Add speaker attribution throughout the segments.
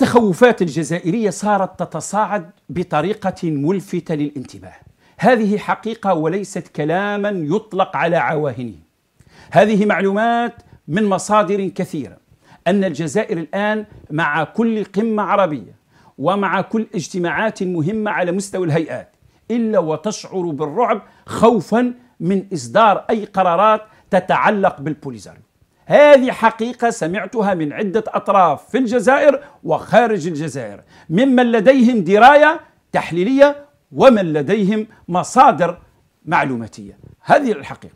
Speaker 1: التخوفات الجزائرية صارت تتصاعد بطريقة ملفتة للانتباه هذه حقيقة وليست كلاما يطلق على عواهنه هذه معلومات من مصادر كثيرة أن الجزائر الآن مع كل قمة عربية ومع كل اجتماعات مهمة على مستوى الهيئات إلا وتشعر بالرعب خوفا من إصدار أي قرارات تتعلق بالبوليزاريو هذه حقيقة سمعتها من عدة أطراف في الجزائر وخارج الجزائر ممن لديهم دراية تحليلية ومن لديهم مصادر معلوماتية هذه الحقيقة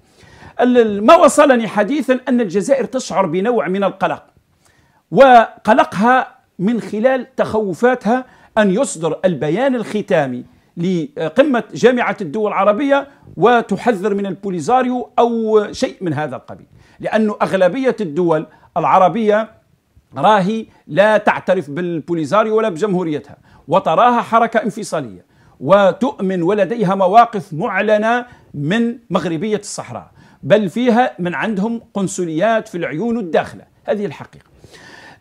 Speaker 1: ما وصلني حديثا أن الجزائر تشعر بنوع من القلق وقلقها من خلال تخوفاتها أن يصدر البيان الختامي لقمة جامعة الدول العربية وتحذر من البوليزاريو أو شيء من هذا القبيل لأن أغلبية الدول العربية راهي لا تعترف بالبوليزاريو ولا بجمهوريتها وتراها حركة انفصالية وتؤمن ولديها مواقف معلنة من مغربية الصحراء بل فيها من عندهم قنصليات في العيون الداخله هذه الحقيقة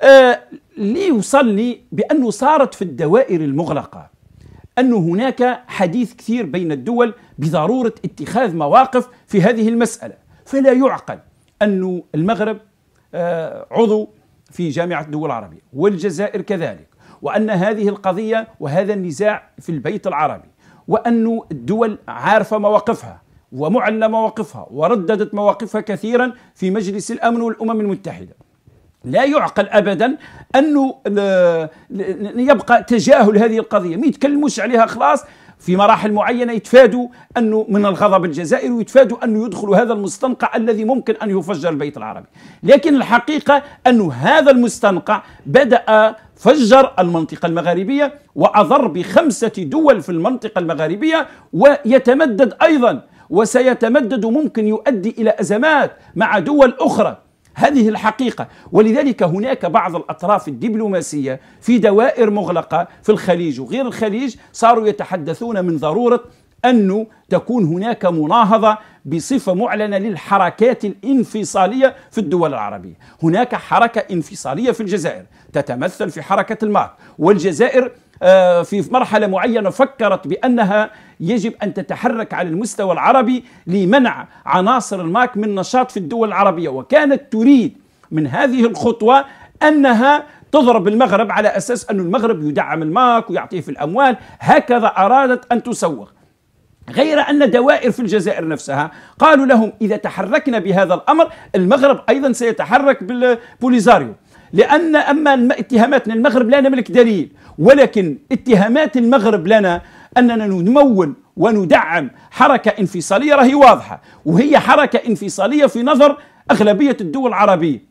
Speaker 1: آه لي وصلني بأنه صارت في الدوائر المغلقة أن هناك حديث كثير بين الدول بضرورة اتخاذ مواقف في هذه المسألة فلا يعقل أن المغرب آه، عضو في جامعة الدول العربية والجزائر كذلك وأن هذه القضية وهذا النزاع في البيت العربي وأن الدول عارفة مواقفها ومعلنة مواقفها ورددت مواقفها كثيرا في مجلس الأمن والأمم المتحدة لا يعقل ابدا انه آه، يبقى تجاهل هذه القضيه ما يتكلموش عليها خلاص في مراحل معينة يتفادوا أنه من الغضب الجزائري ويتفادوا أنه يدخلوا هذا المستنقع الذي ممكن أن يفجر البيت العربي لكن الحقيقة انه هذا المستنقع بدأ فجر المنطقة المغاربية وأضر بخمسة دول في المنطقة المغاربية ويتمدد أيضا وسيتمدد ممكن يؤدي إلى أزمات مع دول أخرى هذه الحقيقة ولذلك هناك بعض الأطراف الدبلوماسية في دوائر مغلقة في الخليج وغير الخليج صاروا يتحدثون من ضرورة أنه تكون هناك مناهضة بصفة معلنة للحركات الانفصالية في الدول العربية هناك حركة انفصالية في الجزائر تتمثل في حركة المارك والجزائر آه، في مرحلة معينة فكرت بأنها يجب أن تتحرك على المستوى العربي لمنع عناصر الماك من نشاط في الدول العربية وكانت تريد من هذه الخطوة أنها تضرب المغرب على أساس أن المغرب يدعم الماك ويعطيه في الأموال هكذا أرادت أن تسوق غير أن دوائر في الجزائر نفسها قالوا لهم إذا تحركنا بهذا الأمر المغرب أيضا سيتحرك بالبوليزاريو لأن أما اتهاماتنا المغرب لا نملك دليل ولكن اتهامات المغرب لنا أننا نمول وندعم حركة انفصالية راهي واضحة وهي حركة انفصالية في نظر أغلبية الدول العربية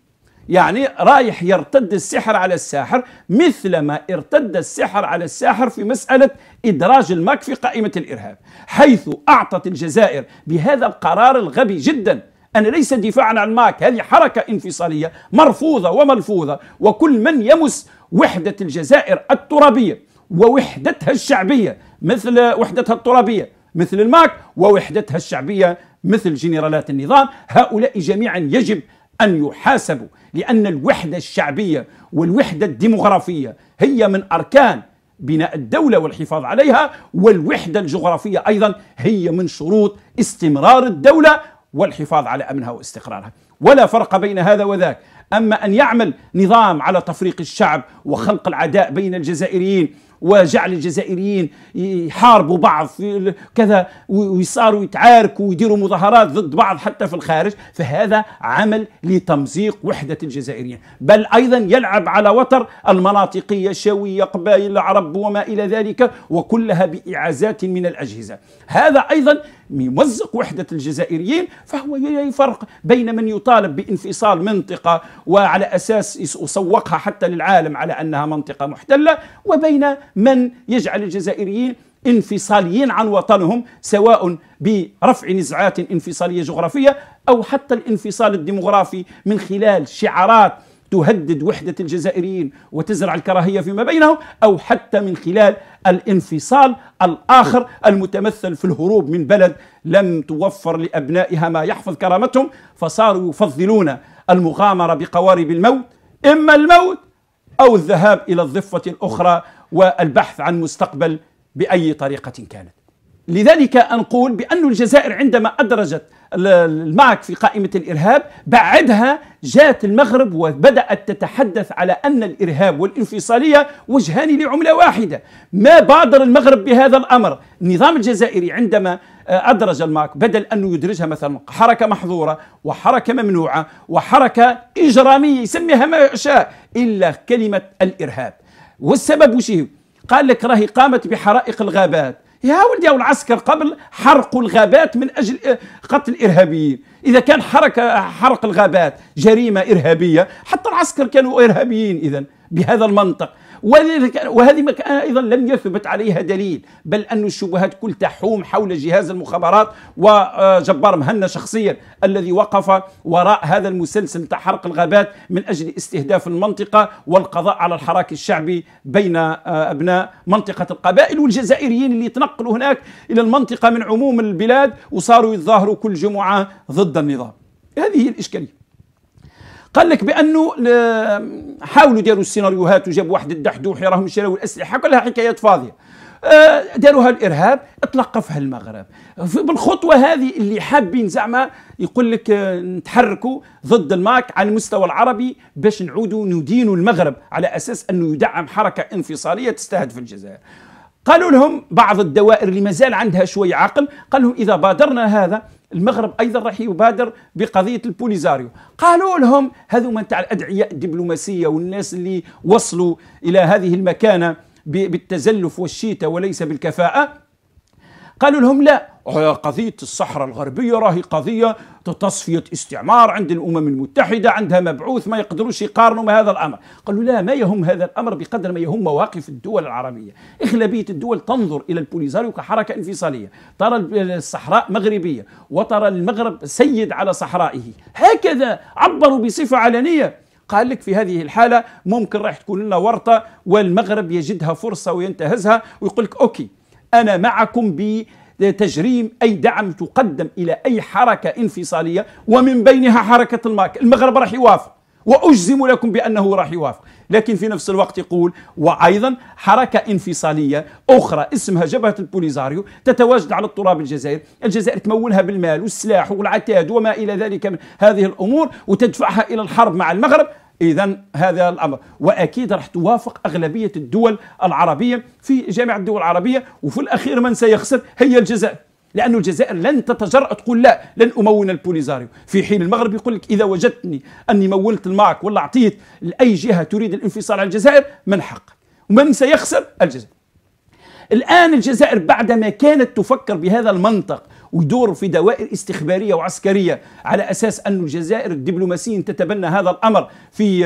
Speaker 1: يعني رايح يرتد السحر على الساحر مثلما ارتد السحر على الساحر في مسألة إدراج الماك في قائمة الإرهاب حيث أعطت الجزائر بهذا القرار الغبي جداً أنا ليس دفاعا عن ماك هذه حركة انفصالية مرفوضة وملفوظة وكل من يمس وحدة الجزائر الترابية ووحدتها الشعبية مثل وحدتها الترابية مثل الماك ووحدتها الشعبية مثل جنرالات النظام هؤلاء جميعا يجب أن يحاسبوا لأن الوحدة الشعبية والوحدة الديمغرافية هي من أركان بناء الدولة والحفاظ عليها والوحدة الجغرافية أيضا هي من شروط استمرار الدولة والحفاظ على امنها واستقرارها، ولا فرق بين هذا وذاك، اما ان يعمل نظام على تفريق الشعب وخلق العداء بين الجزائريين وجعل الجزائريين يحاربوا بعض كذا ويصاروا يتعاركوا ويديروا مظاهرات ضد بعض حتى في الخارج فهذا عمل لتمزيق وحدة الجزائريين بل أيضا يلعب على وتر المناطقية الشاوية قبائل العرب وما إلى ذلك وكلها بإعازات من الأجهزة هذا أيضا يمزق وحدة الجزائريين فهو يفرق بين من يطالب بانفصال منطقة وعلى أساس يسوقها حتى للعالم على أنها منطقة محتلة وبين من يجعل الجزائريين انفصاليين عن وطنهم سواء برفع نزعات انفصاليه جغرافيه او حتى الانفصال الديمغرافي من خلال شعارات تهدد وحدة الجزائريين وتزرع الكراهية فيما بينهم أو حتى من خلال الانفصال الآخر المتمثل في الهروب من بلد لم توفر لأبنائها ما يحفظ كرامتهم فصاروا يفضلون المغامرة بقوارب الموت إما الموت أو الذهاب إلى الضفة الأخرى والبحث عن مستقبل بأي طريقة كانت لذلك أنقول بأن الجزائر عندما أدرجت الماك في قائمة الإرهاب بعدها جاءت المغرب وبدأت تتحدث على أن الإرهاب والانفصالية وجهان لعملة واحدة ما بادر المغرب بهذا الأمر النظام الجزائري عندما آه، أدرج الماك بدل أنه يدرجها مثلا حركة محظورة وحركة ممنوعة وحركة إجرامية يسميها ما يشاء إلا كلمة الإرهاب والسبب وش قال لك راهي قامت بحرائق الغابات يا ولدي يا العسكر قبل حرقوا الغابات من أجل قتل الإرهابيين إذا كان حركة حرق الغابات جريمة إرهابية حتى العسكر كانوا إرهابيين إذا بهذا المنطق ولذلك وهذه مكانة أيضا لم يثبت عليها دليل بل أن الشبهات كل تحوم حول جهاز المخابرات وجبار آه، مهنا شخصيا الذي وقف وراء هذا المسلسل تحرق الغابات من أجل استهداف المنطقة والقضاء على الحراك الشعبي بين آه، أبناء منطقة القبائل والجزائريين اللي تنقلوا هناك إلى المنطقة من عموم البلاد وصاروا يتظاهروا كل جمعة ضد النظام هذه هي الإشكالية قال لك بانه آه، حاولوا داروا السيناريوهات وجابوا واحد الدحدوحي راهم شراوا الاسلحه كلها حكايات فاضيه آه، داروها الارهاب تلقفها المغرب بالخطوه هذه اللي حابين زعما يقول لك آه، نتحركوا ضد الماك على المستوى العربي باش نعودوا ندينوا المغرب على اساس انه يدعم حركه انفصاليه تستهدف الجزائر قالوا لهم بعض الدوائر اللي مازال عندها شوي عقل قال لهم اذا بادرنا هذا المغرب ايضا راح يبادر بقضيه البوليزاريو قالوا لهم هذوما تاع الادعياء الدبلوماسيه والناس اللي وصلوا الى هذه المكانه بالتزلف والشيته وليس بالكفاءه قالوا لهم لا قضية الصحراء الغربية راهي قضية تصفية استعمار عند الأمم المتحدة عندها مبعوث ما يقدروش يقارنوا مع هذا الأمر قالوا لا ما يهم هذا الأمر بقدر ما يهم مواقف الدول العربية أغلبية الدول تنظر إلى البوليزاريو كحركة انفصالية ترى الصحراء مغربية وترى المغرب سيد على صحرائه هكذا عبروا بصفة علنية قال لك في هذه الحالة ممكن راح تكون لنا ورطة والمغرب يجدها فرصة وينتهزها ويقول لك أوكي أنا معكم ب تجريم أي دعم تقدم إلى أي حركة انفصالية ومن بينها حركة الماك المغرب راح يوافق واجزم لكم بانه راح يوافق لكن في نفس الوقت يقول وايضا حركه انفصاليه اخرى اسمها جبهه البوليزاريو تتواجد على التراب الجزائري الجزائر تمولها بالمال والسلاح والعتاد وما الى ذلك من هذه الامور وتدفعها الى الحرب مع المغرب اذا هذا الامر واكيد راح توافق اغلبيه الدول العربيه في جامعه الدول العربيه وفي الاخير من سيخسر هي الجزائر لأن الجزائر لن تتجرأ تقول لا لن أمون البوليزاريو في حين المغرب يقول لك إذا وجدتني أني مولت الماك ولا أعطيت لأي جهة تريد الانفصال عن الجزائر من حقك ومن سيخسر الجزائر الآن الجزائر بعدما كانت تفكر بهذا المنطق ويدور في دوائر استخباريه وعسكريه على اساس ان الجزائر الدبلوماسيين تتبنى هذا الامر في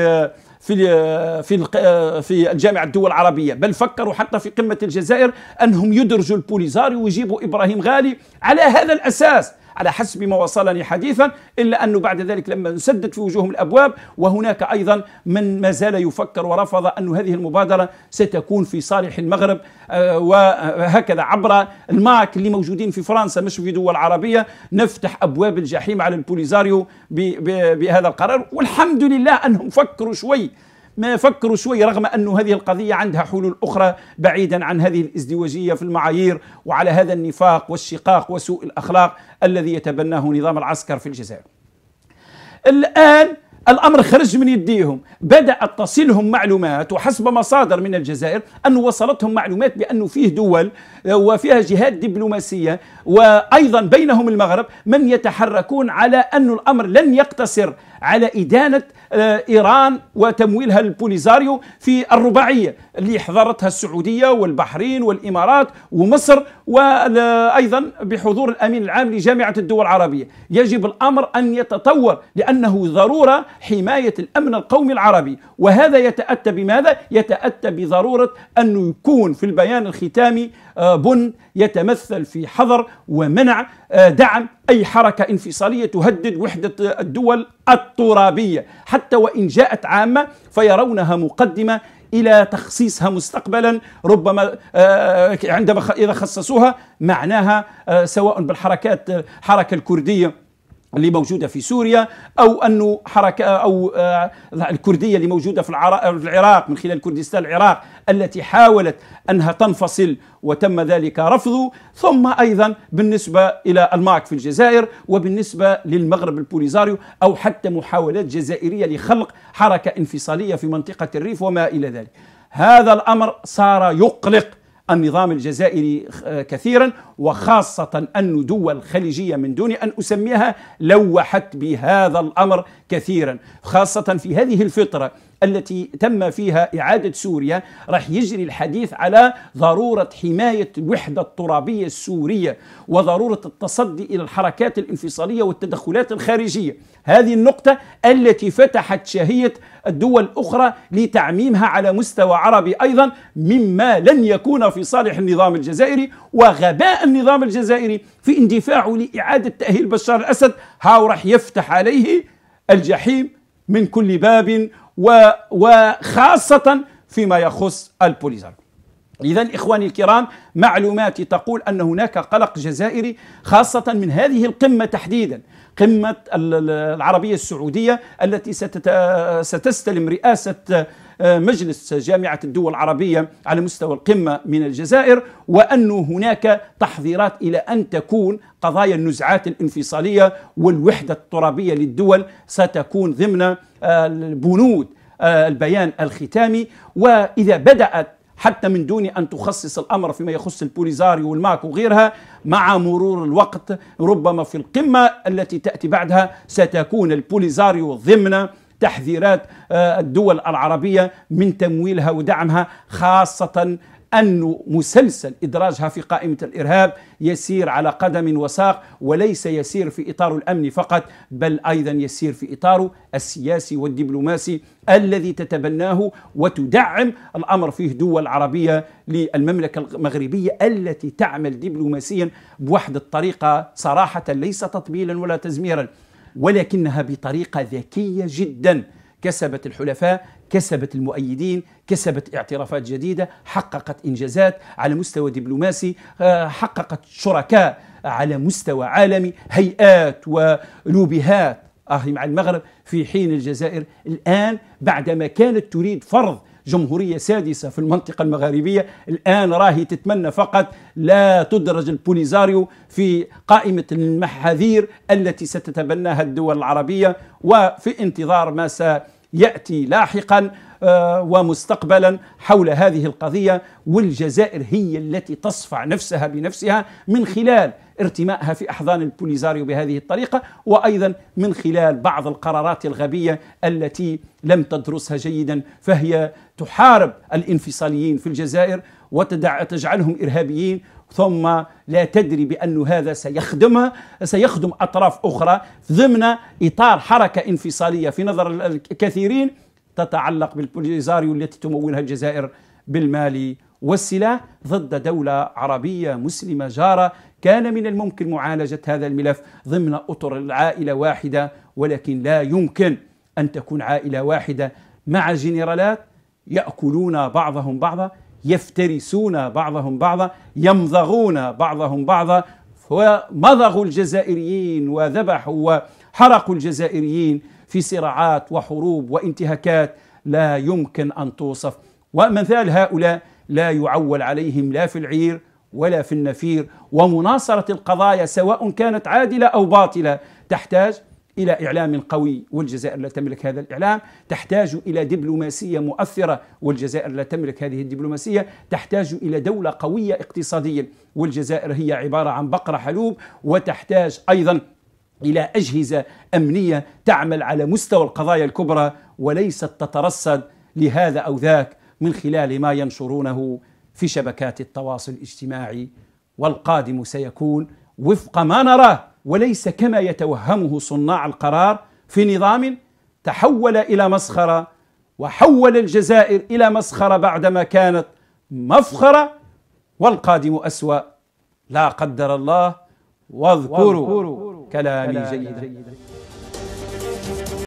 Speaker 1: في في في الجامعه الدول العربيه بل فكروا حتى في قمه الجزائر انهم يدرجوا البوليزاري ويجيبوا ابراهيم غالي على هذا الاساس على حسب ما وصلني حديثا إلا أنه بعد ذلك لما انسدت في وجوههم الأبواب وهناك أيضا من ما زال يفكر ورفض أن هذه المبادرة ستكون في صالح المغرب آه، وهكذا عبر الماك اللي موجودين في فرنسا مش في دول عربية نفتح أبواب الجحيم على البوليزاريو بهذا القرار والحمد لله أنهم فكروا شوي ما فكروا شوي رغم أن هذه القضية عندها حلول أخرى بعيدا عن هذه الازدواجية في المعايير وعلى هذا النفاق والشقاق وسوء الأخلاق الذي يتبناه نظام العسكر في الجزائر الآن الأمر خرج من يديهم بدأت تصلهم معلومات وحسب مصادر من الجزائر أن وصلتهم معلومات بأنه فيه دول وفيها جهات دبلوماسية وأيضا بينهم المغرب من يتحركون على أن الأمر لن يقتصر على إدانة آه، إيران وتمويلها البوليزاريو في الرباعية اللي حضرتها السعودية والبحرين والإمارات ومصر وأيضا بحضور الأمين العام لجامعة الدول العربية يجب الأمر أن يتطور لأنه ضرورة حماية الأمن القومي العربي وهذا يتأتى بماذا؟ يتأتى بضرورة أنه يكون في البيان الختامي آه، خطاب يتمثل في حظر ومنع آه، دعم أي حركة انفصالية تهدد وحدة الدول الترابية حتى وإن جاءت عامة فيرونها مقدمة الى تخصيصها مستقبلا ربما آه، عندما اذا خصصوها معناها آه، سواء بالحركات الحركه الكرديه اللي موجوده في سوريا او انه حركه او آه، الكرديه اللي موجوده في العراق من خلال كردستان العراق التي حاولت انها تنفصل وتم ذلك رفضه ثم ايضا بالنسبه الى الماك في الجزائر وبالنسبه للمغرب البوليزاريو او حتى محاولات جزائريه لخلق حركه انفصاليه في منطقه الريف وما الى ذلك هذا الامر صار يقلق النظام الجزائري آه، كثيرا وخاصة أن دول خليجية من دون أن أسميها لوحت بهذا الأمر كثيرا خاصة في هذه الفترة التي تم فيها إعادة سوريا راح يجري الحديث على ضرورة حماية الوحدة الترابية السورية وضرورة التصدي إلى الحركات الانفصالية والتدخلات الخارجية هذه النقطة التي فتحت شهية الدول الأخرى لتعميمها على مستوى عربي أيضا مما لن يكون في صالح النظام الجزائري وغباء النظام الجزائري في اندفاعه لإعادة تأهيل بشار الأسد هاو راح يفتح عليه الجحيم من كل باب وخاصة فيما يخص البوليزار إذا إخواني الكرام معلوماتي تقول أن هناك قلق جزائري خاصة من هذه القمة تحديدا قمة العربية السعودية التي ستستلم رئاسة آه، مجلس جامعة الدول العربية على مستوى القمة من الجزائر وأن هناك تحذيرات إلى أن تكون قضايا النزعات الانفصالية والوحدة الترابية للدول ستكون ضمن البنود آه، البيان الختامي وإذا بدأت حتى من دون أن تخصص الأمر فيما يخص البوليزاريو والماك وغيرها مع مرور الوقت ربما في القمة التي تأتي بعدها ستكون البوليزاريو ضمن تحذيرات آه، الدول العربية من تمويلها ودعمها خاصة أن مسلسل إدراجها في قائمة الإرهاب يسير على قدم وساق وليس يسير في إطار الأمن فقط بل أيضا يسير في إطاره السياسي والدبلوماسي الذي تتبناه وتدعم الأمر فيه دول عربية للمملكة المغربية التي تعمل دبلوماسيا بوحدة الطريقة صراحة ليس تطبيلا ولا تزميرا ولكنها بطريقة ذكية جداً كسبت الحلفاء كسبت المؤيدين كسبت اعترافات جديدة حققت إنجازات على مستوى دبلوماسي آه، حققت شركاء على مستوى عالمي هيئات ولوبيهات أخي آه، مع المغرب في حين الجزائر الآن بعدما كانت تريد فرض جمهورية سادسة في المنطقة المغاربية الآن راهي تتمنى فقط لا تدرج البوليزاريو في قائمة المحاذير التي ستتبناها الدول العربية وفي انتظار ما سيحدث ياتي لاحقا آه، ومستقبلا حول هذه القضيه والجزائر هي التي تصفع نفسها بنفسها من خلال ارتمائها في احضان البوليزاريو بهذه الطريقه وايضا من خلال بعض القرارات الغبيه التي لم تدرسها جيدا فهي تحارب الانفصاليين في الجزائر وتجعلهم ارهابيين ثم لا تدري بأن هذا سيخدم سيخدم أطراف أخرى ضمن إطار حركة انفصالية في نظر الكثيرين تتعلق بالبوليزاريو التي تمولها الجزائر بالمال والسلاح ضد دولة عربية مسلمة جارة كان من الممكن معالجة هذا الملف ضمن أطر العائلة واحدة ولكن لا يمكن أن تكون عائلة واحدة مع جنرالات يأكلون بعضهم بعضا يفترسون بعضهم بعضا يمضغون بعضهم بعضا ومضغوا الجزائريين وذبحوا وحرقوا الجزائريين في صراعات وحروب وانتهاكات لا يمكن ان توصف ومثال هؤلاء لا يعول عليهم لا في العير ولا في النفير ومناصره القضايا سواء كانت عادله او باطله تحتاج الى اعلام قوي والجزائر لا تملك هذا الاعلام، تحتاج الى دبلوماسيه مؤثره والجزائر لا تملك هذه الدبلوماسيه، تحتاج الى دوله قويه اقتصاديا والجزائر هي عباره عن بقره حلوب وتحتاج ايضا الى اجهزه امنيه تعمل على مستوى القضايا الكبرى وليست تترصد لهذا او ذاك من خلال ما ينشرونه في شبكات التواصل الاجتماعي والقادم سيكون وفق ما نراه وليس كما يتوهمه صناع القرار في نظام تحول الى مسخره وحول الجزائر الى مسخره بعدما كانت مفخره والقادم اسوا لا قدر الله واذكروا, واذكروا كلامي جيدا, جيدا